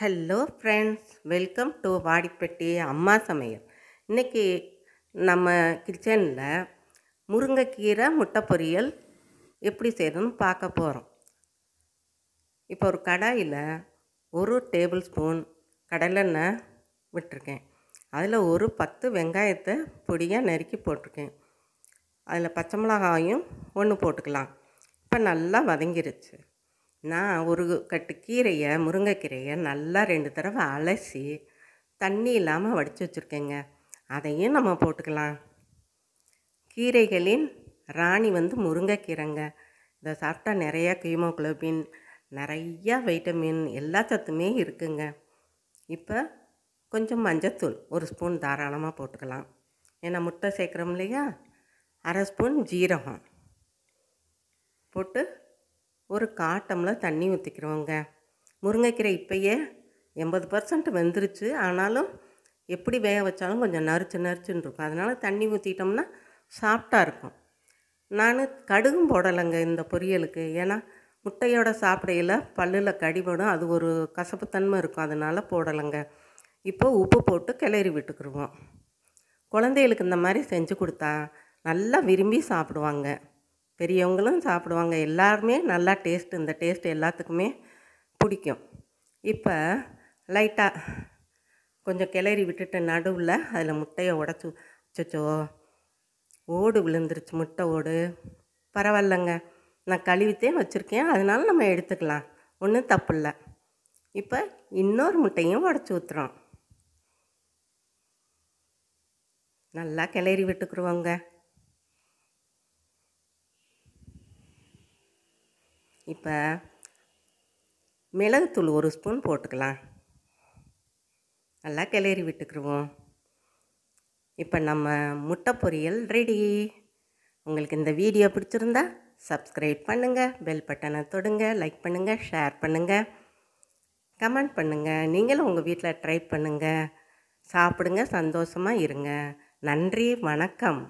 hello friends welcome to Vadipatti அம்மா சமையல் இன்றைக்கி நம்ம கிச்சனில் முருங்கைக்கீரை முட்டை பொரியல் எப்படி செய்யணும்னு பார்க்க போகிறோம் இப்போ ஒரு கடாயில் ஒரு டேபிள் ஸ்பூன் கடலெண்ணெய் விட்டுருக்கேன் அதில் ஒரு பத்து வெங்காயத்தை பொடியாக நறுக்கி போட்டிருக்கேன் அதில் பச்சை மிளகாயும் ஒன்று போட்டுக்கலாம் இப்போ நல்லா வதங்கிருச்சு நான் ஒரு கட்டு கீரையை முருங்கைக்கீரையை நல்லா ரெண்டு தடவை அலசி தண்ணி இல்லாமல் வடித்து வச்சுருக்கேங்க அதையும் நம்ம போட்டுக்கலாம் கீரைகளின் ராணி வந்து முருங்கைக்கீரைங்க இதை சாப்பிட்டா நிறையா கீமோக்ளோபின் நிறையா வைட்டமின் எல்லா சத்துமே இருக்குங்க இப்போ கொஞ்சம் மஞ்சத்தூள் ஒரு ஸ்பூன் தாராளமாக போட்டுக்கலாம் ஏன்னா முட்டை சேர்க்குறோம் இல்லையா அரை ஸ்பூன் ஜீரகம் போட்டு ஒரு காட்டமில் தண்ணி ஊற்றிக்கிறோங்க முருங்கைக்கீரை இப்போயே எண்பது பர்சன்ட் வெந்துருச்சு ஆனாலும் எப்படி வேக வச்சாலும் கொஞ்சம் நறுச்சு நறுச்சுன்னு இருக்கும் அதனால் தண்ணி ஊற்றிட்டோம்னா சாஃப்டாக இருக்கும் நான் கடுகும் போடலைங்க இந்த பொரியலுக்கு ஏன்னா முட்டையோட சாப்பிடையில் பல்லில் கடிபடும் அது ஒரு கசப்புத்தன்மை இருக்கும் அதனால் போடலைங்க இப்போ உப்பு போட்டு கிளறி விட்டுக்குருவோம் குழந்தைகளுக்கு இந்த மாதிரி செஞ்சு கொடுத்தா நல்லா விரும்பி சாப்பிடுவாங்க பெரியவங்களும் சாப்பிடுவாங்க எல்லாருமே நல்லா டேஸ்ட் இந்த டேஸ்ட் எல்லாத்துக்குமே பிடிக்கும் இப்போ லைட்டாக கொஞ்சம் கிளறி விட்டுட்டு நடுவில் அதில் முட்டையை உடச்சி வச்சோ ஓடு விழுந்துருச்சு முட்டை ஓடு பரவாயில்லைங்க நான் கழுவித்தேன் வச்சுருக்கேன் அதனால நம்ம எடுத்துக்கலாம் ஒன்றும் தப்பு இல்லை இப்போ இன்னொரு முட்டையும் உடச்சி ஊற்றுறோம் நல்லா கிளறி விட்டுக்குருவோங்க இப்போ மிளகுத்தூள் ஒரு ஸ்பூன் போட்டுக்கலாம் நல்லா கிளறி விட்டுக்குருவோம் இப்போ நம்ம முட்டை பொரியல் ரெடி உங்களுக்கு இந்த வீடியோ பிடிச்சிருந்தா சப்ஸ்கிரைப் பண்ணுங்கள் பெல் பட்டனை தொடுங்க லைக் பண்ணுங்கள் ஷேர் பண்ணுங்கள் கமெண்ட் பண்ணுங்கள் நீங்களும் உங்கள் வீட்டில் ட்ரை பண்ணுங்கள் சாப்பிடுங்க சந்தோஷமாக இருங்க நன்றி வணக்கம்